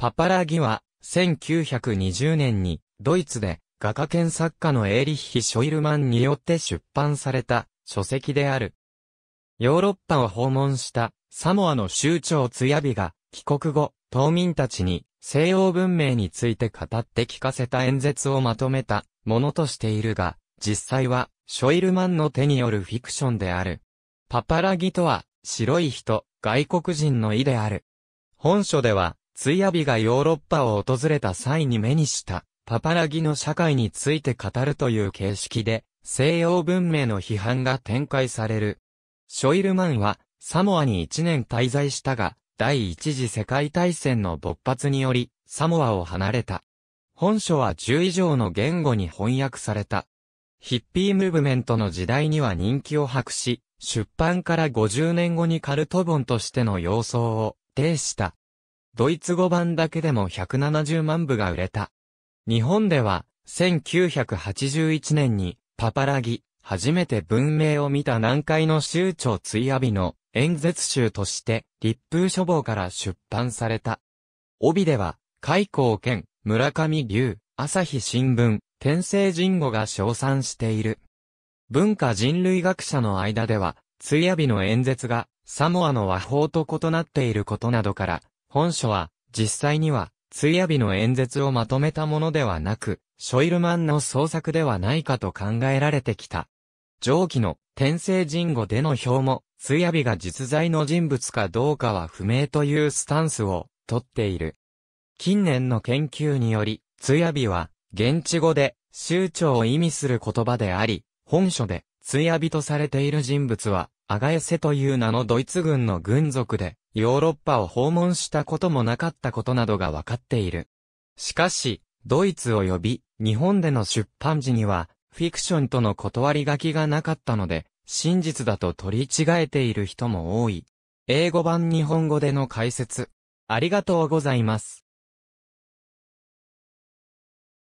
パパラギは、1920年に、ドイツで、画家兼作家のエーリッヒ・ショイルマンによって出版された、書籍である。ヨーロッパを訪問した、サモアの州長ツヤビが、帰国後、島民たちに、西洋文明について語って聞かせた演説をまとめた、ものとしているが、実際は、ショイルマンの手によるフィクションである。パパラギとは、白い人、外国人の意である。本書では、ツイアビがヨーロッパを訪れた際に目にしたパパラギの社会について語るという形式で西洋文明の批判が展開される。ショイルマンはサモアに1年滞在したが第一次世界大戦の勃発によりサモアを離れた。本書は10以上の言語に翻訳された。ヒッピームーブメントの時代には人気を博し、出版から50年後にカルト本としての様相を呈した。ドイツ語版だけでも170万部が売れた。日本では、1981年に、パパラギ、初めて文明を見た南海の州長追阿鼻の演説集として、立風書房から出版された。帯では、海港県、村上龍、朝日新聞、天聖人語が称賛している。文化人類学者の間では、追阿鼻の演説が、サモアの和法と異なっていることなどから、本書は、実際には、通夜日の演説をまとめたものではなく、ショイルマンの創作ではないかと考えられてきた。上記の天聖人語での表も、通夜日が実在の人物かどうかは不明というスタンスを取っている。近年の研究により、通夜日は、現地語で、州長を意味する言葉であり、本書で、通夜日とされている人物は、アガエセという名のドイツ軍の軍属で、ヨーロッパを訪問したこともなかったことなどがわかっている。しかし、ドイツ及び日本での出版時には、フィクションとの断り書きがなかったので、真実だと取り違えている人も多い。英語版日本語での解説。ありがとうございます。